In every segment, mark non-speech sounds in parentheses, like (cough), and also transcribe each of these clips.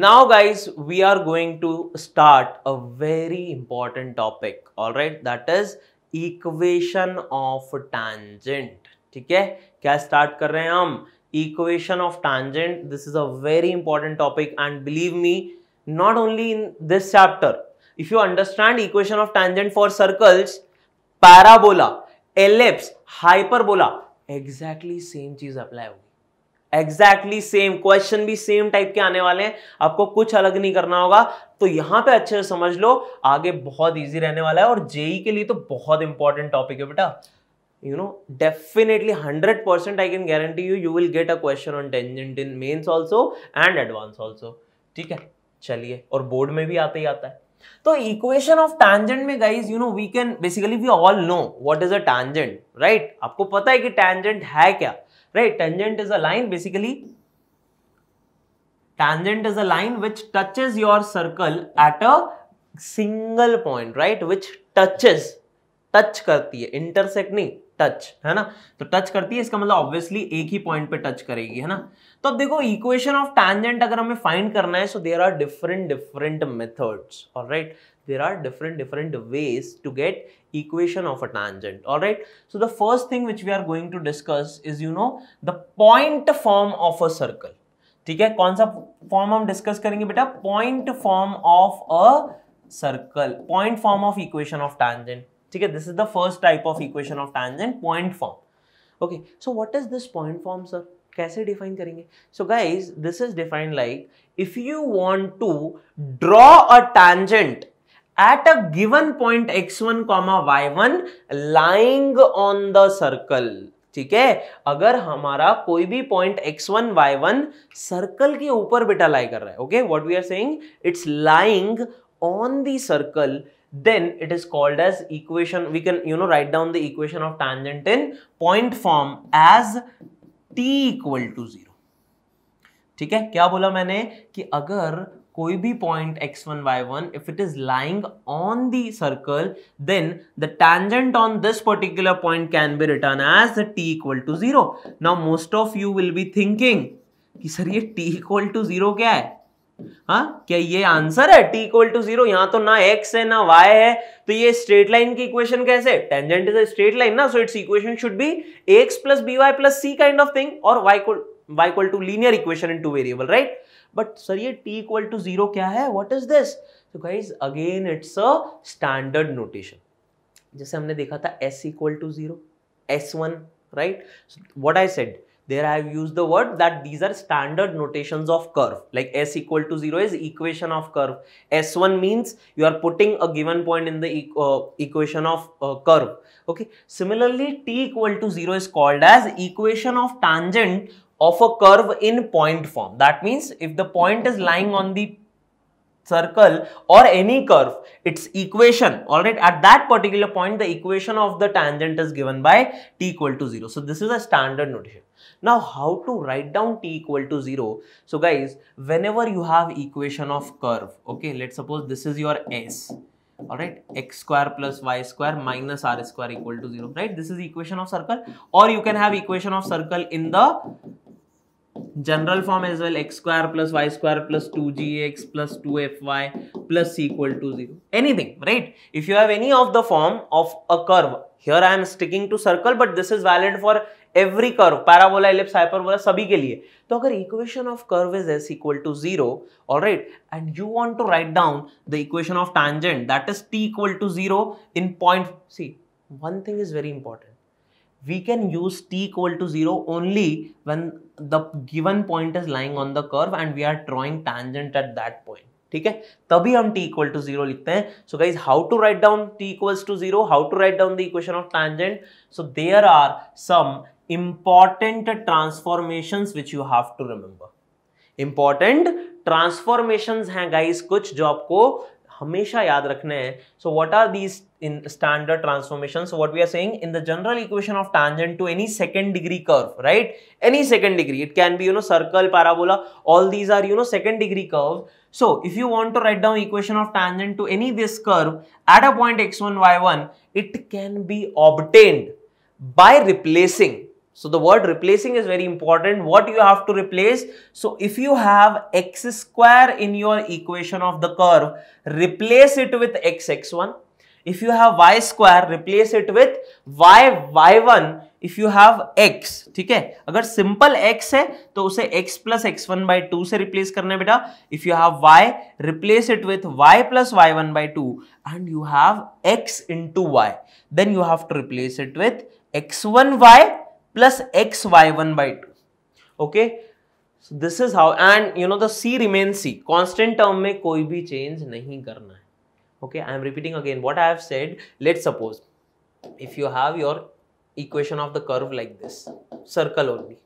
now guys we are going to start a very important topic all right that is equation of tangent ठीक है क्या start कर रहे हैं हम equation of tangent this is a very important topic and believe me not only in this chapter if you understand equation of tangent for circles parabola ellipse hyperbola exactly same चीज apply होगी exactly same question भी same type के आने वाले हैं आपको कुछ अलग नहीं करना होगा तो यहां पे अच्छे से समझ लो आगे बहुत ईजी रहने वाला है और जेई e के लिए तो बहुत इंपॉर्टेंट टॉपिक है बेटा you know definitely hundred percent I can guarantee you you will get a question on tangent in mains also and advance also ठीक है चलिए और बोर्ड में भी आता ही आता है तो इक्वेशन ऑफ टैंजेंट में guys you know we can basically we all know what is a tangent right आपको पता है कि टैंजेंट है क्या right tangent is a line basically tangent is a line which touches your circle at a single point right which touches touch करती है intersect नहीं touch है ना तो टच करती है इसका मतलब ऑब्वियसली एक ही पॉइंट पे टच करेगी है ना तो अब देखो इक्वेशन ऑफ टैंजेंट अगर हमें फाइंड करना है so there are different different methods और right there are different different ways to get equation of a tangent all right so the first thing which we are going to discuss is you know the point form of a circle ठीक है कौन सा form हम discuss करेंगे बेटा point form of a circle point form of equation of tangent ठीक है this is the first type of equation of tangent point form okay so what is this point form sir कैसे define करेंगे so guys this is defined like if you want to draw a tangent at a given point x one comma y one lying on the circle ठीक है अगर हमारा कोई भी point x one circle के ऊपर बेटा लाई कर रहा है okay what we are saying it's lying on the circle then it is called as equation we can you know write down the equation of tangent in point form as T equal to zero ठीक है क्या बोला मैंने कि अगर कोई भी point x1 y1 if it is lying on the circle then the tangent on this particular point can be written as t equal to zero now most of you will be thinking कि sir ये t equal to zero क्या है हा? क्या ये answer है t equal to zero यहां तो ना x है ना y है तो ये स्ट्रेट लाइन की इक्वेशन कैसे tangent is a straight line ना so its equation should be x plus by plus c kind of thing और वाई को y equal to linear equation in two variable right but sir ये t equal to zero क्या है what is this तो guys again it's a standard notation जैसे हमने देखा था s equal to zero S one right what I said there I have used the word that these are standard notations of curve like S equal to 0 is equation of curve. S1 means you are putting a given point in the e uh, equation of uh, curve. Okay. Similarly, T equal to 0 is called as equation of tangent of a curve in point form. That means if the point is lying on the circle or any curve, its equation, alright, at that particular point, the equation of the tangent is given by t equal to 0. So, this is a standard notation. Now, how to write down t equal to 0? So, guys, whenever you have equation of curve, okay, let's suppose this is your S, all right x square plus y square minus r square equal to 0 right this is equation of circle or you can have equation of circle in the general form as well x square plus y square plus two g x plus two f y plus equal to zero anything right if you have any of the form of a curve here I am sticking to circle but this is valid for every curve parabola ellipse hyperbola सभी के लिए तो अगर equation of curve is S equal to zero all right and you want to write down the equation of tangent that is T equal to zero in point C one thing is very important we can use T equal to zero only when the given point is lying on the curve and we are drawing tangent at that point ठीक है तभी हम T equal to zero लिखते हैं so guys how to write down T equals to zero how to write down the equation of tangent so there are some important transformation which you have to remember important transformation है guys कुछ जो आपको हमेशा याद रखने हैं so what are these in standard transformation what we are saying in the general equation of tangent to any second degree curve right any second degree it can be you know circle parabola all these are you know second degree curve So if you want to write down equation of tangent to any this curve at a point x1, one it can be obtained by replacing So the word replacing is very important. What you have to replace? So if you have x square in your equation of the curve, replace it with x x1. If you have y square, replace it with y y1. If you have x, ठीक है अगर x, x है तो उसे x plus x one by two से replace replace है बेटा you have y replace it with y plus y one by two. And you have x into y, then you have to replace it with x1y plus xy1 by 2. Okay. So this is how and you know the C remains C. Constant term में कोई भी change नहीं करना Okay. I am repeating again what I have said. Let's suppose if you have your equation of the curve like this. Circle only.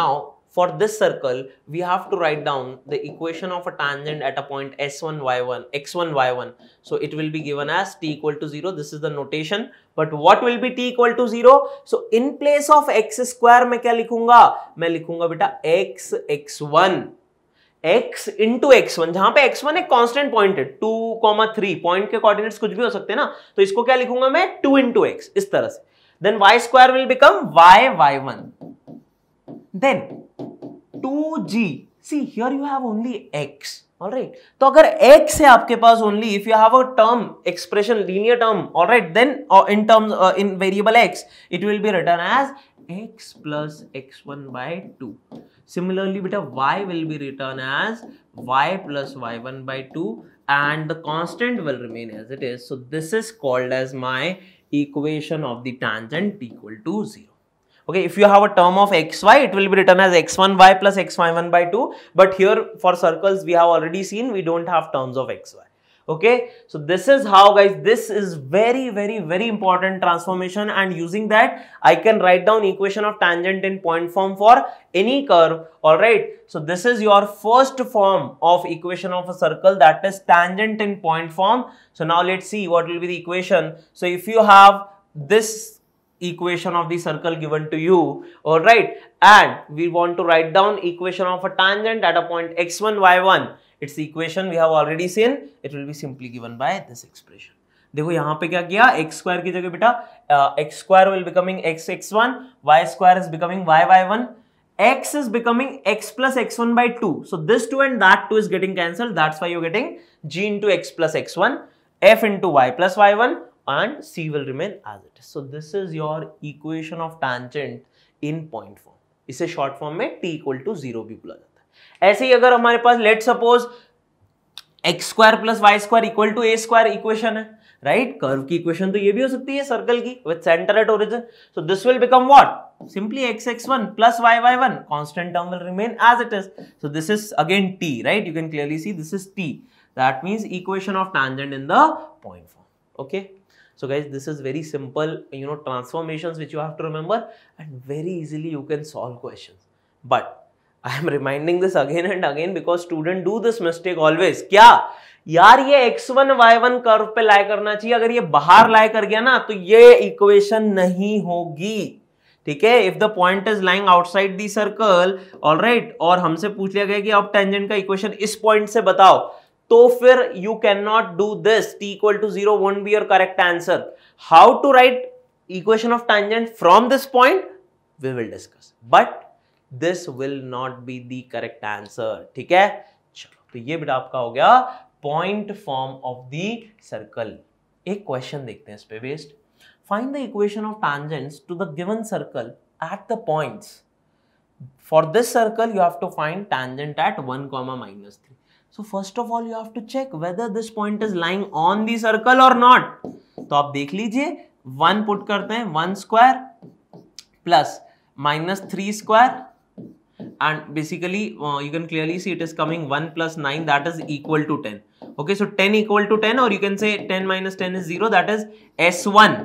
Now For this circle, we have to write down the equation of a tangent at a point s1, y1, x1, y1. So it will be given as t equal to 0. This is the notation. But what will be t equal to 0? So in place of x square, main kya likhunga main likhunga beta x, x1. x into x1 one जहां पे x1 one एक constant point है two comma three point के coordinates कुछ भी हो सकते हैं ना तो इसको क्या लिखूंगा मैं टू इंटू एक्स इस तरह से then y square will become y y one then 2g. See, here you have only x. Alright. तो अगर x है आपके पास only, if you have a term, expression, linear term, alright, then uh, in terms, uh, in variable x, it will be written as x plus x1 by 2. Similarly, beta y will be written as y plus y1 by 2 and the constant will remain as it is. So, this is called as my equation of the tangent equal to 0. Okay, if you have a term of xy, it will be written as x1y plus xy1 by 2. But here for circles, we have already seen we don't have terms of xy. Okay, so this is how guys, this is very, very, very important transformation and using that, I can write down equation of tangent in point form for any curve. Alright, so this is your first form of equation of a circle that is tangent in point form. So now let's see what will be the equation. So if you have this equation of the circle given to you all right and we want to write down equation of a tangent at a point x1 y1 its equation we have already seen it will be simply given by this expression देखो यहाँ पे क्या किया x square की जगह बेटा uh, x square will becoming x x1, y square is becoming y y1, x is becoming x plus x1 by 2. So this 2 and that 2 is getting cancelled. That's why you're getting g into x plus x1, f into y plus y1 and c will remain as it is so this is your equation of tangent in point form इसे short form में t equal to zero भी बोला जाता है ऐसे ही अगर हमारे पास let suppose x square plus y square equal to a square equation है राइट right? कर्व की इक्वेशन तो ये भी हो सकती है सर्कल की with centre at origin so this will become what simply x x one plus y y one constant term will remain as it is so this is again t right you can clearly see this is t that means equation of tangent in the point form okay so guys this is very simple you know transformations which you have to remember and very easily you can solve questions but i am reminding this again and again because student do this mistake always kya यार ये x1 y1 curve पे लाई करना चाहिए अगर ये बाहर लाई कर गया ना तो ये इक्वेशन नहीं होगी ठीक है if the point is lying outside the circle all right और हमसे पूछ लिया गया कि आप टेंजेंट का इक्वेशन इस पॉइंट से बताओ तो फिर you can not do this t equal to zero one be your correct answer how to write equation of tangent from this point we will discuss but this will not be the correct answer ठीक है चलो तो ये बेटा आपका हो गया point form of the circle एक क्वेश्चन देखते हैं इस पे based find the equation of tangents to the given circle at the points for this circle you have to find tangent at 1 comma minus three so first of all you have to check whether this point is lying on the circle और not तो आप देख लीजिए one put करते हैं one square plus minus three square and basically you can clearly see it is coming one plus nine that is equal to ten so ten equal to ten और you can say ten minus ten is zero that is s one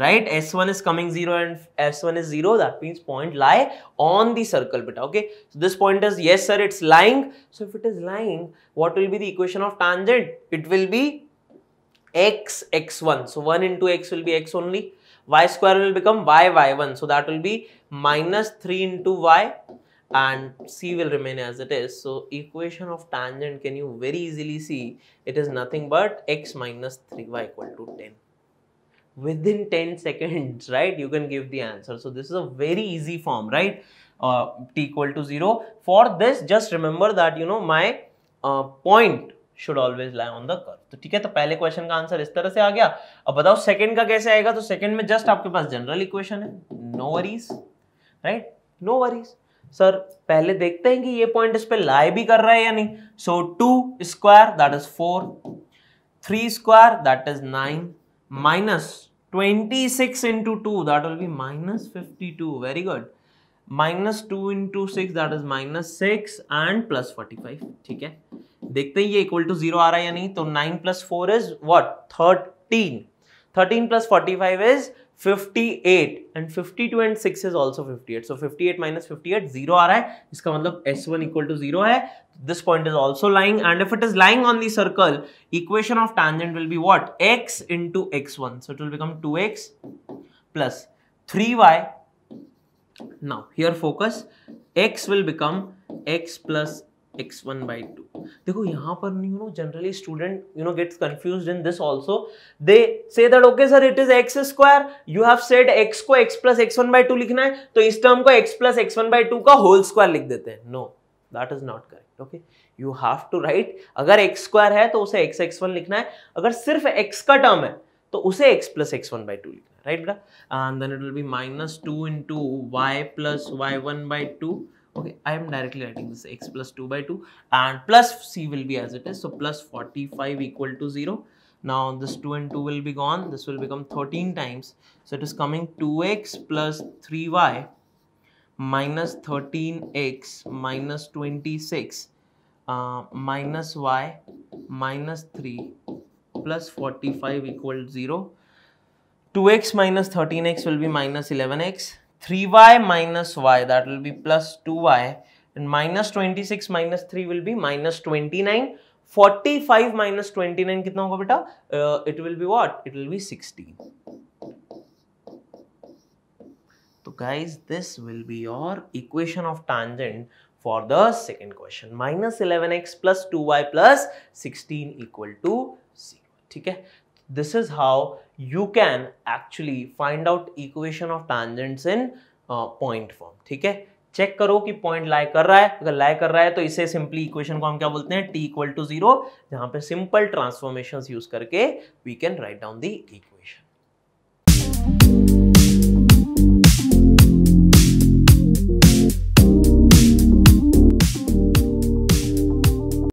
right s1 is coming 0 and s1 is 0 that means point lie on the circle beta okay so this point is yes sir it's lying so if it is lying what will be the equation of tangent it will be x x1 so 1 into x will be x only y square will become y y1 so that will be minus 3 into y and c will remain as it is so equation of tangent can you very easily see it is nothing but x minus 3y equal to 10 within 10 seconds, (laughs) right? You can give the answer. So this is a very easy form, right? Uh, t equal to 0. For this, just remember that, you know, my uh, point should always lie on the curve तो ठीक है तो पहले question का answer इस तरह से आ गया अब बताओ सेकंड का कैसे आएगा तो सेकंड में जस्ट आपके पास जनरल इक्वेशन है no worries right no worries sir पहले देखते हैं कि ये पॉइंट इस पे लाई भी कर रहा है या नहीं so two square that is four three square that is nine minus 26 six into two that will be minus fifty very good minus two into six that is minus six and plus forty five ठीक है देखते हैं ये equal to zero आ रहा है या नहीं तो nine plus four is what thirteen thirteen plus forty five is 58 and 52 and 6 is also 58 So 58 58 zero आ रहा है इसका s1 equal to zero है this point is also lying and if it is lying on the circle equation of tangent will be what x into x1 so it will become 2x plus 3y now here focus x will become x plus x one by two देखो यहाँ पर you know generally student you know gets confuse in this also they say that okay sir it is x square you have said x को x plus x one by two लिखना है तो इस term को x plus x one by two का whole square लिख देते हैं no that is not correct okay you have to right अगर एक्स स्क्वायर है तो उसे एक्स एक्स वन लिखना है अगर सिर्फ एक्स का टर्म है तो उसे x plus x one by two लिखना है राइट बेटा and then it will be minus two into y plus y one by two okay i am directly writing this x plus 2 by 2 and plus c will be as it is so plus 45 equal to 0 now this 2 and 2 will be gone this will become 13 times so it is coming 2x plus 3y minus 13x minus 26 uh, minus y minus 3 plus 45 equal 0 2x minus 13x will be minus 11x 3y minus y that will be plus 2y and minus 26 minus 3 will be minus 29 45 minus 29 कितना होगा बेटा uh, it will be what it will be 16 तो guys this will be your equation of tangent for the second question minus 11x plus 2y plus 16 equal to 0 ठीक है this is how you can actually find out equation of tangents in point form ठीक है check करो कि point लाई कर रहा है अगर लाई कर रहा है तो इसे सिंपली इक्वेशन को हम क्या बोलते हैं टी इक्वल टू जीरो जहां पे सिंपल ट्रांसफॉर्मेशन यूज करके we can write down the